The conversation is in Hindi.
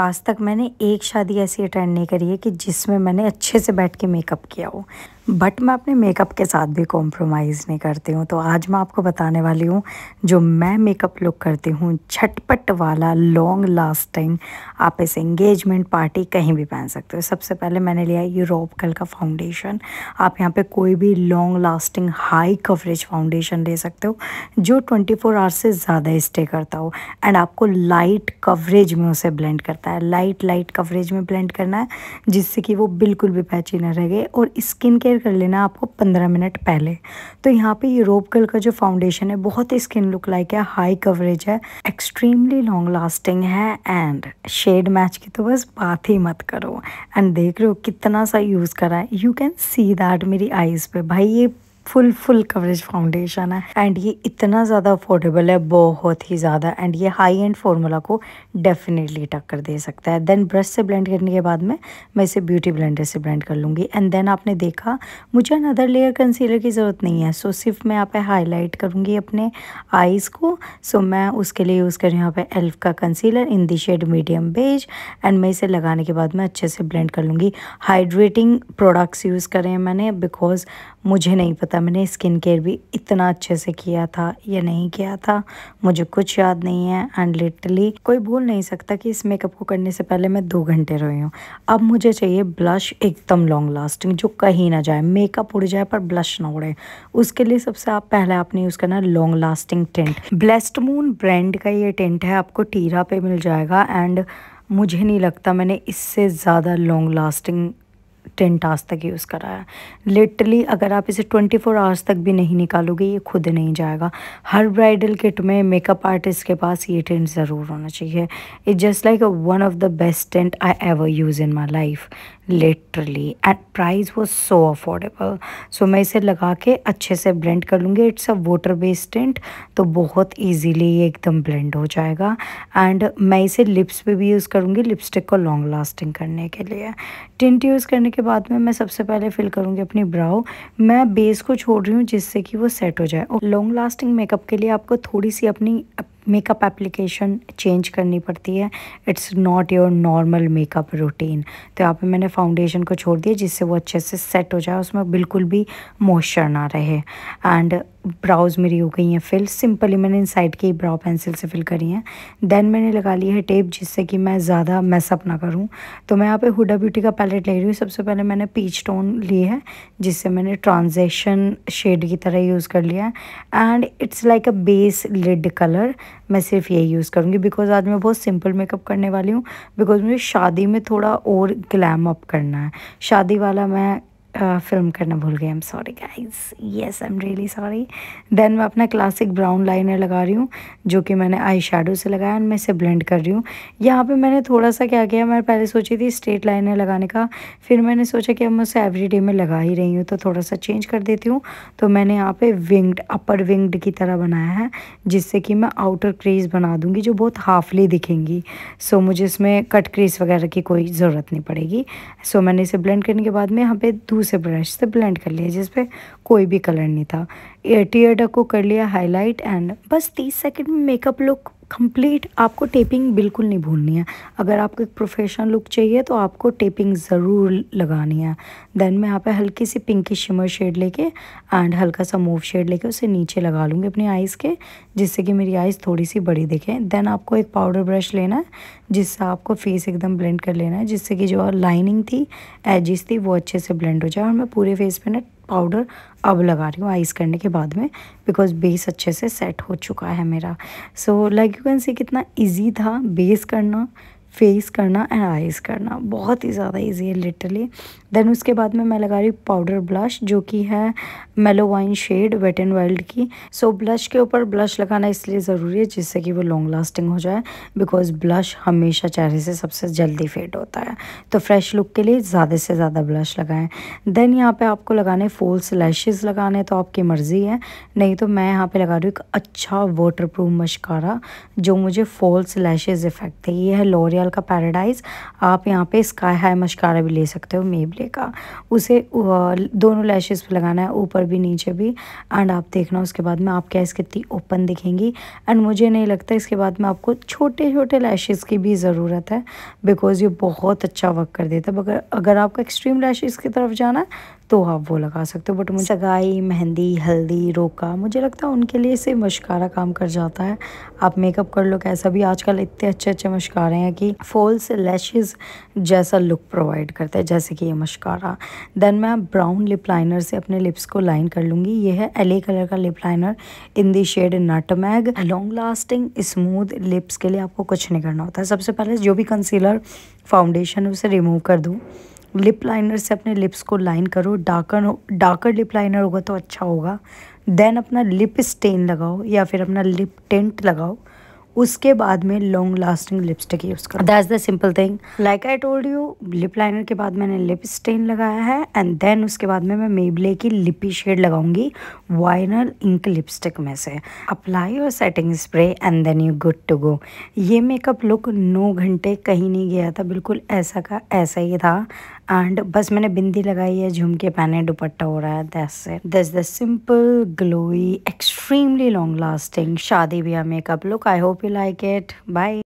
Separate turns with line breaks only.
आज तक मैंने एक शादी ऐसी अटेंड नहीं करी है कि जिसमें मैंने अच्छे से बैठ के मेकअप किया हो बट मैं अपने मेकअप के साथ भी कॉम्प्रोमाइज़ नहीं करती हूँ तो आज मैं आपको बताने वाली हूँ जो मैं मेकअप लुक करती हूँ झटपट वाला लॉन्ग लास्टिंग आप इसे इंगेजमेंट पार्टी कहीं भी पहन सकते हो सबसे पहले मैंने लिया है यूरोप कल का फाउंडेशन आप यहाँ पे कोई भी long lasting high coverage foundation ले सकते हो जो ट्वेंटी फोर आवर्स से ज़्यादा स्टे करता हो एंड आपको लाइट कवरेज में उसे ब्लेंड करता है होता है लाइट लाइट कवरेज में ब्लेंड करना है जिससे कि वो बिल्कुल भी पैची ना रहे और स्किन केयर कर लेना आपको पंद्रह मिनट पहले तो यहाँ पे ये रोप कल का जो फाउंडेशन है बहुत ही स्किन लुक लाइक है हाई कवरेज है एक्सट्रीमली लॉन्ग लास्टिंग है एंड शेड मैच की तो बस बात ही मत करो एंड देख रहे हो कितना सा यूज़ करा है यू कैन सी दैट मेरी आईज़ पे भाई ये फुल फुल कवरेज फाउंडेशन है एंड ये इतना ज़्यादा अफोर्डेबल है बहुत ही ज़्यादा एंड ये हाई एंड फार्मूला को डेफिनेटली टक्कर दे सकता है देन ब्रश से ब्लेंड करने के बाद में मैं इसे ब्यूटी ब्लेंडर से ब्लेंड कर लूँगी एंड देन आपने देखा मुझे अनदर लेयर कंसीलर की ज़रूरत नहीं है सो so, सिर्फ मैं यहाँ पे हाईलाइट करूँगी अपने आईज़ को सो so, मैं उसके लिए यूज़ कर रही हूँ यहाँ पर एल्फ का concealer in the shade medium beige and मैं इसे लगाने के बाद मैं अच्छे से ब्लेंड कर लूँगी हाइड्रेटिंग प्रोडक्ट्स यूज़ करें मैंने बिकॉज मुझे नहीं पता मैंने स्किन केयर भी इतना अच्छे से किया था या नहीं किया था मुझे कुछ याद नहीं है एंड लिटरली कोई भूल नहीं सकता कि इस मेकअप को करने से पहले मैं दो घंटे रही हूँ अब मुझे चाहिए ब्लश एकदम लॉन्ग लास्टिंग जो कहीं ना जाए मेकअप उड़ जाए पर ब्लश ना उड़े उसके लिए सबसे आप पहले आपने यूज़ करना लॉन्ग लास्टिंग टेंट ब्लेस्ट मून ब्रांड का ये टेंट है आपको टीरा पे मिल जाएगा एंड मुझे नहीं लगता मैंने इससे ज़्यादा लॉन्ग लास्टिंग टेन आवर्स तक यूज़ कराया लिटरली अगर आप इसे ट्वेंटी फोर आवर्स तक भी नहीं निकालोगे ये खुद नहीं जाएगा हर ब्राइडल किट में मेकअप आर्टिस्ट के पास ये टेंट ज़रूर होना चाहिए it just like one of the best tint I ever use in my life literally and price वो सो अफोर्डेबल सो मैं इसे लगा के अच्छे से ब्लेंड कर लूँगी it's a water based tint तो बहुत ईजीली ये एकदम ब्लेंड हो जाएगा एंड मैं इसे लिप्स पे भी यूज़ करूँगी लिपस्टिक को लॉन्ग लास्टिंग करने के लिए टेंट यूज़ करने के बाद में मैं सबसे पहले फिल करूँगी अपनी ब्राउ मैं बेस को छोड़ रही हूँ जिससे कि वो सेट हो जाए लॉन्ग लास्टिंग मेकअप के लिए आपको थोड़ी सी अपनी मेकअप एप्लीकेशन चेंज करनी पड़ती है it's not your normal makeup routine तो यहाँ पे मैंने फाउंडेशन को छोड़ दिया जिससे वो अच्छे से सेट हो जाए उसमें बिल्कुल भी मॉइस्चर ना रहे एंड ब्राउज मेरी हो गई हैं फिल सिंपली मैंने इन साइड के ब्राउ पेंसिल से फिल करी हैं देन मैंने लगा ली है टेप जिससे कि मैं ज़्यादा मैसअप ना करूं तो मैं यहाँ पे हुडा ब्यूटी का पैलेट ले रही हूँ सबसे पहले मैंने पीच टोन ली है जिससे मैंने ट्रांजेक्शन शेड की तरह यूज़ कर लिया है and it's like a base lid colour मैं सिर्फ यही यूज़ करूँगी बिकॉज आज मैं बहुत सिंपल मेकअप करने वाली हूँ बिकॉज मुझे शादी में थोड़ा और ग्लैम अप करना है शादी वाला मैं फिल्म करना भूल गई I am sorry guys yes I am really sorry then मैं अपना क्लासिक ब्राउन लाइनर लगा रही हूँ जो कि मैंने आई शेडो से लगाया एंड मैं इसे ब्लेंड कर रही हूँ यहाँ पे मैंने थोड़ा सा क्या किया मैं पहले सोची थी स्ट्रेट लाइनर लगाने का फिर मैंने सोचा कि अब मैं उसे एवरी में लगा ही रही हूँ तो थोड़ा सा चेंज कर देती हूँ तो मैंने यहाँ पर विंगड अपर विंगड की तरह बनाया है जिससे कि मैं आउटर क्रेज बना दूँगी जो बहुत हाफली दिखेंगी सो so, मुझे इसमें कट क्रेज वगैरह की कोई ज़रूरत नहीं पड़ेगी सो so, मैंने इसे ब्लेंड करने के बाद में यहाँ पे से ब्रश से ब्लेंड कर लिया जिसपे कोई भी कलर नहीं था टीयर डक को कर लिया हाईलाइट एंड बस तीस सेकंड में मेकअप लुक कंप्लीट आपको टेपिंग बिल्कुल नहीं भूलनी है अगर आपको एक प्रोफेशनल लुक चाहिए तो आपको टेपिंग ज़रूर लगानी है देन मैं यहाँ पे हल्की सी पिंकी शिमर शेड लेके एंड हल्का सा मूव शेड लेके उसे नीचे लगा लूँगी अपनी आइज़ के जिससे कि मेरी आइज़ थोड़ी सी बड़ी दिखें देन आपको एक पाउडर ब्रश लेना है जिससे आपको फेस एकदम ब्लेंड कर लेना है जिससे कि जो लाइनिंग थी एजिस थी वो अच्छे से ब्लेंड हो जाए और मैं पूरे फेस पर ना पाउडर अब लगा रही हूँ आइस करने के बाद में बिकॉज बेस अच्छे से सेट हो चुका है मेरा so like you can see कितना इजी था बेस करना फेस करना एंड आइज़ करना बहुत ही ज़्यादा इजी है लिटरली देन उसके बाद में मैं लगा रही हूँ पाउडर ब्लश जो कि है mellow wine shade wet and wild की सो so, ब्लश के ऊपर ब्लश लगाना इसलिए ज़रूरी है जिससे कि वो लॉन्ग लास्टिंग हो जाए बिकॉज ब्लश हमेशा चेहरे से सबसे जल्दी फेड होता है तो फ्रेश लुक के लिए ज़्यादा से ज़्यादा ब्लश लगाएं देन यहाँ पर आपको लगाने फोल्स लैशेज़ लगाने तो आपकी मर्ज़ी है नहीं तो मैं यहाँ पर लगा रही हूँ एक अच्छा वाटर प्रूफ मशकारा जो मुझे फोल्स लैशेज़ इफेक्ट है ये है लोरिया रियल का पैराडाइज आप यहाँ पे स्काई हाई मशकारा भी ले सकते हो मेबले का उसे दोनों लैशेज़ पे लगाना है ऊपर भी नीचे भी एंड आप देखना उसके बाद में आपकी आइज़ कितनी ओपन दिखेंगी एंड मुझे नहीं लगता इसके बाद में आपको छोटे छोटे लैशेज़ की भी ज़रूरत है बिकॉज़ ये बहुत अच्छा वर्क कर देता है मगर अगर आपको एक्सट्रीम लैशेज़ की तरफ जाना तो आप वो लगा सकते हो बट मुझे सगाई मेहंदी हल्दी रोका मुझे लगता है उनके लिए सिर्फ मशकारा काम कर जाता है आप मेकअप कर लो कैसा भी आजकल इतने अच्छे अच्छे मशकारे हैं कि फॉल्स लैशेज जैसा लुक प्रोवाइड करता है जैसे कि ये मशकारा देन मैं ब्राउन लिप लाइनर से अपने लिप्स को लाइन कर लूँगी ये है एले कलर का lip liner in the shade nutmeg long lasting smooth lips के लिए आपको कुछ नहीं करना होता है सबसे पहले जो भी कंसीलर फाउंडेशन है उसे रिमूव कर दूँ लिप लाइनर से अपने लिप्स को लाइन करो डार्कर डार्कर लिप लाइनर होगा तो अच्छा होगा देन अपना लिप स्टेन लगाओ या फिर अपना लिप टेंट लगाओ उसके बाद में लॉन्ग लास्टिंग लिपस्टिक यूज़ करो that's the simple thing like I told you lip liner के बाद मैंने लिप स्टेन लगाया है एंड देन उसके बाद में मैं मेबले की लिपी शेड लगाऊंगी वाइनल इंक लिपस्टिक में से अप्लाई और setting spray and then you good to go ये मेकअप लुक नौ घंटे कहीं नहीं गया था बिल्कुल ऐसा का ऐसा ही था एंड बस मैंने बिंदी लगाई है झुमके पहने दुपट्टा हो रहा है दस से दस the simple glowy extremely long lasting शादी ब्याह makeup look I hope you like it bye